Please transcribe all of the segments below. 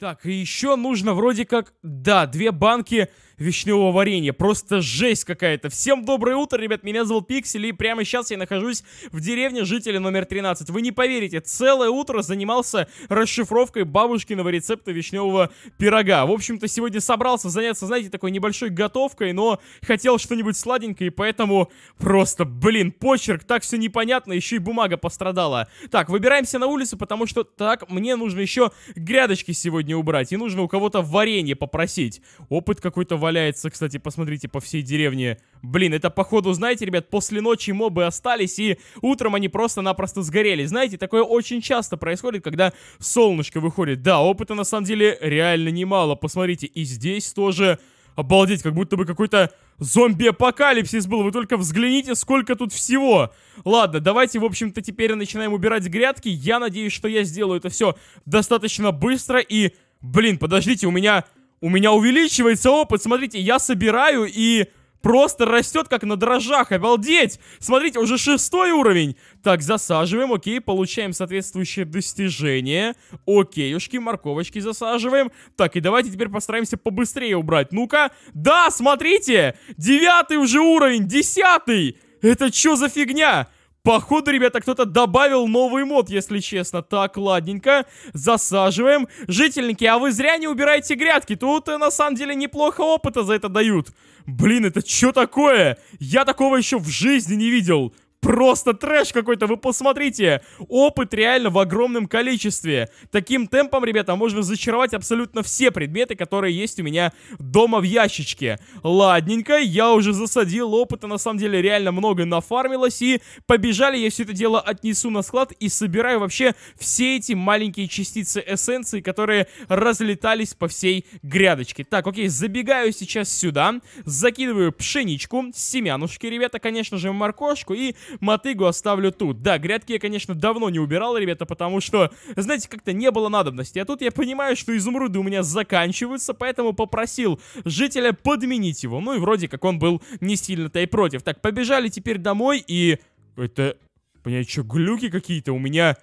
Так, и еще нужно вроде как, да, две банки вишневого варенья. Просто жесть какая-то. Всем доброе утро, ребят, меня зовут Пиксель, и прямо сейчас я нахожусь в деревне жителя номер 13. Вы не поверите, целое утро занимался расшифровкой бабушкиного рецепта вишневого пирога. В общем-то, сегодня собрался заняться, знаете, такой небольшой готовкой, но хотел что-нибудь сладенькое, и поэтому просто, блин, почерк, так все непонятно, еще и бумага пострадала. Так, выбираемся на улицу, потому что так, мне нужно еще грядочки сегодня убрать, и нужно у кого-то варенье попросить. Опыт какой-то варенье валяется, кстати, посмотрите, по всей деревне. Блин, это походу, знаете, ребят, после ночи мобы остались, и утром они просто-напросто сгорели. Знаете, такое очень часто происходит, когда солнышко выходит. Да, опыта на самом деле реально немало, посмотрите. И здесь тоже... Обалдеть, как будто бы какой-то зомби-апокалипсис был. Вы только взгляните, сколько тут всего. Ладно, давайте, в общем-то, теперь начинаем убирать грядки. Я надеюсь, что я сделаю это все достаточно быстро. И, блин, подождите, у меня у меня увеличивается опыт, смотрите, я собираю и просто растет как на дрожжах, обалдеть! Смотрите, уже шестой уровень. Так, засаживаем, окей, получаем соответствующее достижение. Окейушки, морковочки засаживаем. Так, и давайте теперь постараемся побыстрее убрать. Ну-ка, да, смотрите, девятый уже уровень, десятый! Это что за фигня? Походу, ребята, кто-то добавил новый мод, если честно. Так, ладненько, засаживаем. Жительники, а вы зря не убираете грядки, тут э, на самом деле неплохо опыта за это дают. Блин, это что такое? Я такого еще в жизни не видел просто трэш какой-то, вы посмотрите. Опыт реально в огромном количестве. Таким темпом, ребята, можно зачаровать абсолютно все предметы, которые есть у меня дома в ящичке. Ладненько, я уже засадил опыта, на самом деле реально много нафармилось, и побежали, я все это дело отнесу на склад и собираю вообще все эти маленькие частицы эссенции, которые разлетались по всей грядочке. Так, окей, забегаю сейчас сюда, закидываю пшеничку, семянушки, ребята, конечно же, моркошку и мотыгу оставлю тут. Да, грядки я, конечно, давно не убирал, ребята, потому что, знаете, как-то не было надобности. А тут я понимаю, что изумруды у меня заканчиваются, поэтому попросил жителя подменить его. Ну и вроде как он был не сильно-то и против. Так, побежали теперь домой и... Это... Понять, что, глюки какие-то? У меня...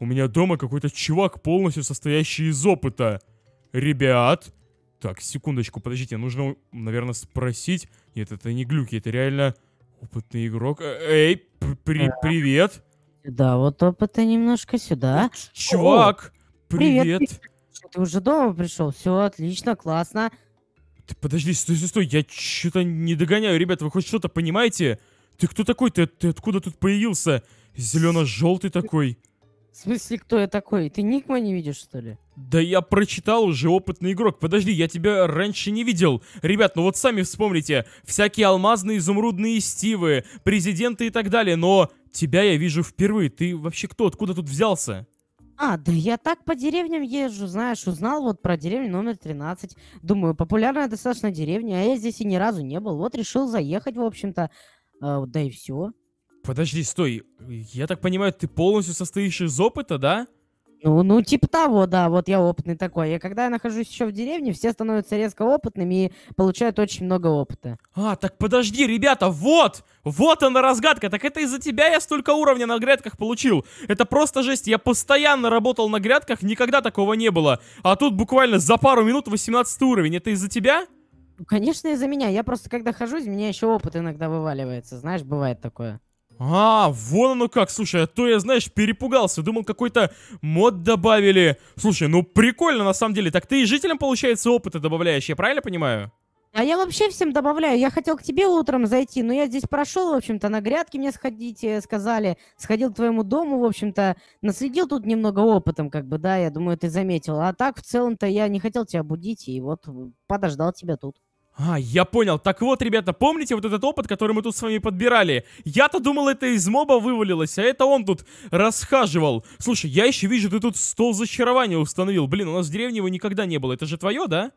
У меня дома какой-то чувак, полностью состоящий из опыта. Ребят... Так, секундочку, подождите, нужно, наверное, спросить. Нет, это не глюки, это реально Опытный игрок. Э, эй, при привет. Да, вот опыта немножко сюда. Чувак, О, привет. привет. Ты уже дома пришел, все отлично, классно. Ты подожди, стой, стой, стой, я что-то не догоняю, ребят, вы хоть что-то понимаете? Ты кто такой? Ты, ты откуда тут появился? Зелено-желтый такой. В смысле, кто я такой? Ты Никма не видишь, что ли? Да я прочитал уже опытный игрок. Подожди, я тебя раньше не видел. Ребят, ну вот сами вспомните. Всякие алмазные, изумрудные стивы, президенты и так далее. Но тебя я вижу впервые. Ты вообще кто? Откуда тут взялся? А, да я так по деревням езжу, знаешь, узнал вот про деревню номер 13. Думаю, популярная достаточно деревня, а я здесь и ни разу не был. Вот решил заехать, в общем-то. Э, да и все. Подожди, стой. Я так понимаю, ты полностью состоишь из опыта, да? Ну, ну, типа того, да, вот я опытный такой. И когда я нахожусь еще в деревне, все становятся резко опытными и получают очень много опыта. А, так подожди, ребята, вот! Вот она разгадка! Так это из-за тебя я столько уровня на грядках получил. Это просто жесть, я постоянно работал на грядках, никогда такого не было. А тут буквально за пару минут 18 уровень. Это из-за тебя? Ну, конечно, из-за меня. Я просто когда хожу, из меня еще опыт иногда вываливается. Знаешь, бывает такое. А, вон оно как, слушай, а то я, знаешь, перепугался, думал, какой-то мод добавили. Слушай, ну прикольно на самом деле, так ты и жителям, получается, опыта добавляешь, я правильно понимаю? А я вообще всем добавляю. Я хотел к тебе утром зайти, но я здесь прошел, в общем-то, на грядке мне сходить сказали. Сходил к твоему дому, в общем-то, наследил тут немного опытом, как бы, да, я думаю, ты заметил. А так, в целом-то, я не хотел тебя будить, и вот подождал тебя тут. А, я понял. Так вот, ребята, помните вот этот опыт, который мы тут с вами подбирали? Я-то думал, это из моба вывалилось, а это он тут расхаживал. Слушай, я еще вижу, ты тут стол зачарования установил. Блин, у нас в деревне его никогда не было. Это же твое, да?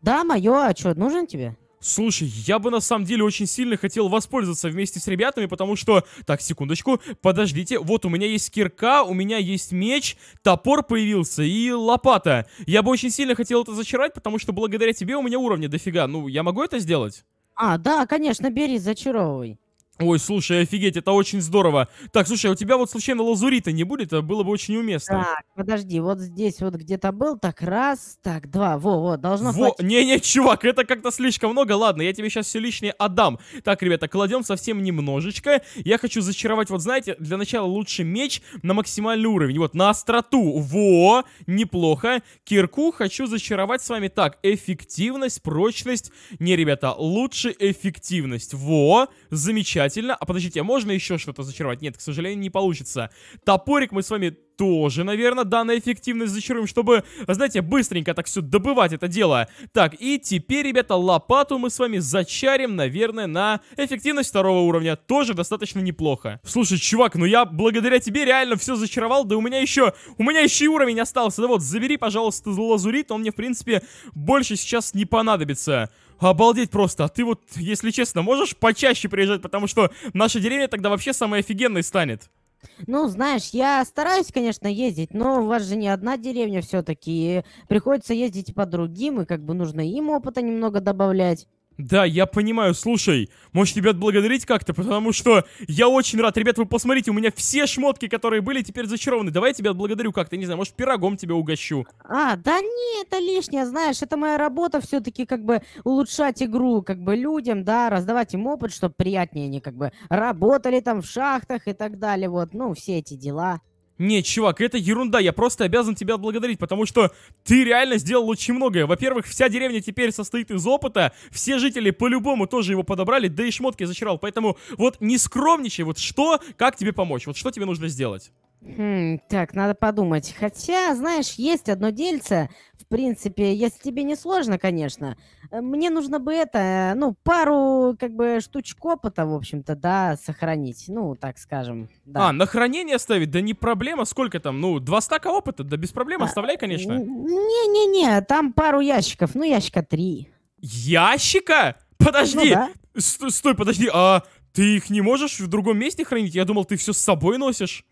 Да, мое. А что, нужен тебе? Слушай, я бы на самом деле очень сильно хотел воспользоваться вместе с ребятами, потому что... Так, секундочку, подождите. Вот у меня есть кирка, у меня есть меч, топор появился и лопата. Я бы очень сильно хотел это зачаровать, потому что благодаря тебе у меня уровня дофига. Ну, я могу это сделать? А, да, конечно, бери, зачаровывай. Ой, слушай, офигеть, это очень здорово. Так, слушай, а у тебя вот случайно лазурита не будет? Это было бы очень уместно. Так, подожди, вот здесь вот где-то был, так раз, так два, во, во, должно во, хватить. Не-не, чувак, это как-то слишком много, ладно, я тебе сейчас все лишнее отдам. Так, ребята, кладем совсем немножечко. Я хочу зачаровать, вот знаете, для начала лучше меч на максимальный уровень, вот, на остроту, во, неплохо. Кирку хочу зачаровать с вами, так, эффективность, прочность, не, ребята, лучше эффективность, во, замечательно замечательно. А подождите, а можно еще что-то зачаровать? Нет, к сожалению, не получится. Топорик мы с вами тоже, наверное, данная эффективность зачаруем, чтобы, знаете, быстренько так все добывать это дело. Так, и теперь, ребята, лопату мы с вами зачарим, наверное, на эффективность второго уровня. Тоже достаточно неплохо. Слушай, чувак, ну я благодаря тебе реально все зачаровал, да у меня еще, у меня еще и уровень остался. Да вот, забери, пожалуйста, лазурит, он мне, в принципе, больше сейчас не понадобится. Обалдеть просто. А ты вот, если честно, можешь почаще приезжать, потому что наша деревня тогда вообще самая офигенной станет. Ну, знаешь, я стараюсь, конечно, ездить, но у вас же не одна деревня все-таки. Приходится ездить по другим, и как бы нужно им опыта немного добавлять. Да, я понимаю, слушай, можешь тебя отблагодарить как-то, потому что я очень рад. Ребят, вы посмотрите, у меня все шмотки, которые были, теперь зачарованы. Давай я тебя отблагодарю как-то, не знаю, может, пирогом тебя угощу. А, да не, это лишнее, знаешь, это моя работа все-таки как бы улучшать игру, как бы людям, да, раздавать им опыт, чтобы приятнее они как бы работали там в шахтах и так далее, вот, ну, все эти дела. Нет, чувак, это ерунда, я просто обязан тебя отблагодарить, потому что ты реально сделал очень многое. Во-первых, вся деревня теперь состоит из опыта, все жители по-любому тоже его подобрали, да и шмотки зачарал. Поэтому вот не скромничай, вот что, как тебе помочь, вот что тебе нужно сделать? Хм, так, надо подумать. Хотя, знаешь, есть одно дельце. В принципе, если тебе не сложно, конечно. Э, мне нужно бы это, э, ну, пару, как бы, штучек опыта, в общем-то, да, сохранить. Ну, так скажем, а, да. А, на хранение оставить? Да не проблема. Сколько там? Ну, два стака опыта? Да без проблем, а, оставляй, конечно. Не-не-не, там пару ящиков. Ну, ящика три. Ящика? Подожди! Ну, да. Стой, подожди, а ты их не можешь в другом месте хранить? Я думал, ты все с собой носишь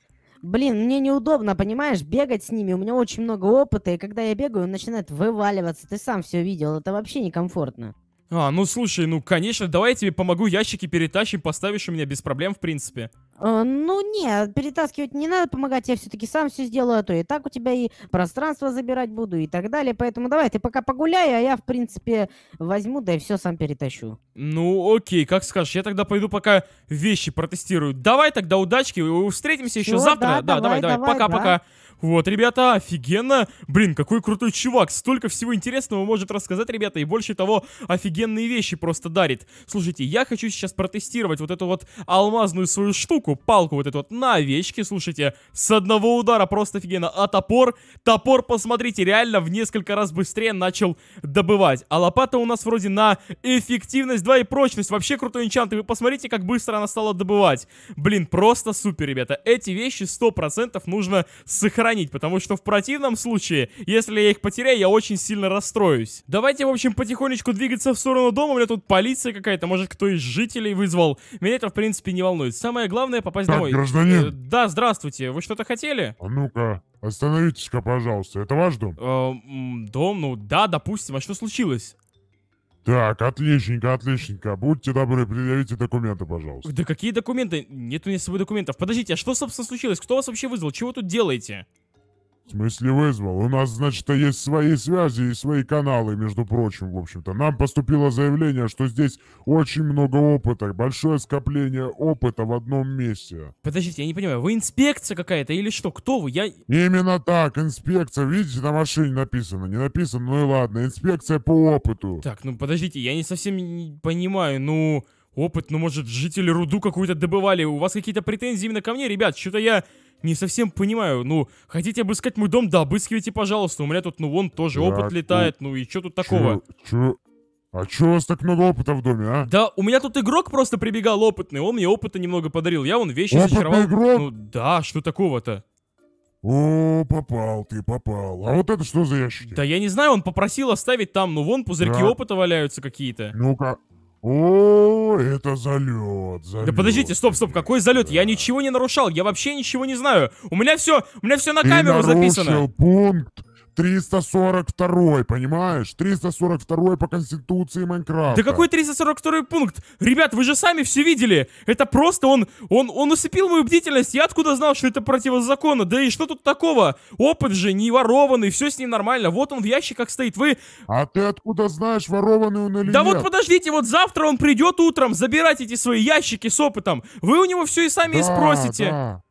блин, мне неудобно, понимаешь, бегать с ними, у меня очень много опыта, и когда я бегаю, он начинает вываливаться, ты сам все видел, это вообще некомфортно. А, ну слушай, ну конечно, давай я тебе помогу ящики перетащим, поставишь у меня без проблем, в принципе. Э, ну, нет, перетаскивать не надо помогать, я все-таки сам все сделаю, а то и так у тебя и пространство забирать буду и так далее. Поэтому давай, ты пока погуляй, а я, в принципе, возьму, да и все сам перетащу. Ну, окей, как скажешь. Я тогда пойду пока вещи протестирую. Давай тогда, удачки, встретимся еще завтра. Да, да давай, давай, пока-пока. Да. Пока. Вот, ребята, офигенно. Блин, какой крутой чувак. Столько всего интересного может рассказать, ребята. И больше того, офигенные вещи просто дарит. Слушайте, я хочу сейчас протестировать вот эту вот алмазную свою штуку, палку вот эту вот на овечке. Слушайте, с одного удара просто офигенно. А топор? Топор, посмотрите, реально в несколько раз быстрее начал добывать. А лопата у нас вроде на эффективность 2 и прочность. Вообще крутой энчант. И вы посмотрите, как быстро она стала добывать. Блин, просто супер, ребята. Эти вещи 100% нужно сохранить сохранить, потому что в противном случае, если я их потеряю, я очень сильно расстроюсь. Давайте, в общем, потихонечку двигаться в сторону дома. У меня тут полиция какая-то, может, кто из жителей вызвал. Меня это, в принципе, не волнует. Самое главное — попасть так, домой. гражданин. Э, да, здравствуйте. Вы что-то хотели? А ну-ка, остановитесь-ка, пожалуйста. Это ваш дом? Э, дом? Ну да, допустим. А что случилось? Так, отличненько, отличненько. Будьте добры, предъявите документы, пожалуйста. Да какие документы? Нет у меня с собой документов. Подождите, а что, собственно, случилось? Кто вас вообще вызвал? Чего вы тут делаете? В смысле вызвал? У нас, значит, есть свои связи и свои каналы, между прочим, в общем-то. Нам поступило заявление, что здесь очень много опыта, большое скопление опыта в одном месте. Подождите, я не понимаю, вы инспекция какая-то или что? Кто вы? Я... Именно так, инспекция. Видите, на машине написано. Не написано, ну и ладно. Инспекция по опыту. Так, ну подождите, я не совсем не понимаю, ну... Опыт, ну может, жители руду какую-то добывали. У вас какие-то претензии именно ко мне, ребят? Что-то я не совсем понимаю, ну, хотите обыскать мой дом, да обыскивайте, пожалуйста, у меня тут, ну, вон тоже да, опыт летает, ну и что тут такого? чё? А чё у вас так много опыта в доме, а? Да, у меня тут игрок просто прибегал опытный, он мне опыта немного подарил, я вон вещи опытный зачаровал. игрок? Ну да, что такого-то? О, попал ты, попал. А вот это что за ящики? Да я не знаю, он попросил оставить там, ну вон пузырьки да. опыта валяются какие-то. Ну-ка, о, это залет, залет. Да подождите, стоп, стоп, какой залет? Я ничего не нарушал, я вообще ничего не знаю. У меня все, у меня все на Ты камеру записано. пункт 342, понимаешь? 342 по Конституции Майнкрафта. Да какой 342 пункт? Ребят, вы же сами все видели. Это просто он, он, он усыпил мою бдительность. Я откуда знал, что это противозаконно? Да и что тут такого? Опыт же не ворованный, все с ним нормально. Вот он в ящиках стоит, вы... А ты откуда знаешь, ворованный он или Да нет? вот подождите, вот завтра он придет утром забирать эти свои ящики с опытом. Вы у него все и сами да, и спросите. Да.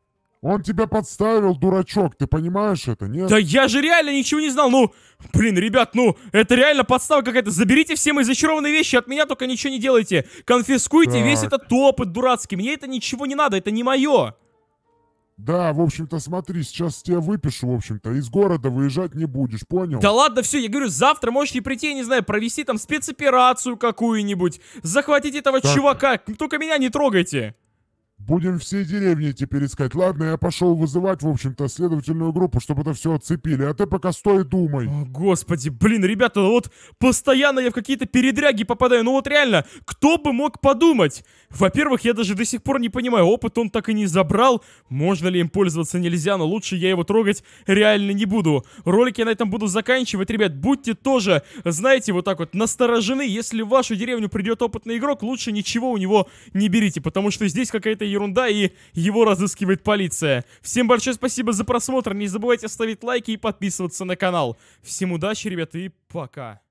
Он тебя подставил, дурачок, ты понимаешь это, нет? Да я же реально ничего не знал, ну, блин, ребят, ну, это реально подстава какая-то. Заберите все мои зачарованные вещи, от меня только ничего не делайте. Конфискуйте так. весь этот опыт дурацкий, мне это ничего не надо, это не мое. Да, в общем-то, смотри, сейчас тебя выпишу, в общем-то, из города выезжать не будешь, понял? Да ладно, все, я говорю, завтра можете прийти, я не знаю, провести там спецоперацию какую-нибудь, захватить этого так. чувака, только меня не трогайте. Будем все деревни теперь искать. Ладно, я пошел вызывать, в общем-то, следовательную группу, чтобы это все отцепили. А ты пока стой и думай. О, господи, блин, ребята, ну вот постоянно я в какие-то передряги попадаю. Ну вот реально, кто бы мог подумать? Во-первых, я даже до сих пор не понимаю, опыт он так и не забрал. Можно ли им пользоваться, нельзя, но лучше я его трогать реально не буду. Ролики я на этом буду заканчивать, ребят. Будьте тоже, знаете, вот так вот насторожены. Если в вашу деревню придет опытный игрок, лучше ничего у него не берите, потому что здесь какая-то ерунда, и его разыскивает полиция. Всем большое спасибо за просмотр, не забывайте ставить лайки и подписываться на канал. Всем удачи, ребята, и пока.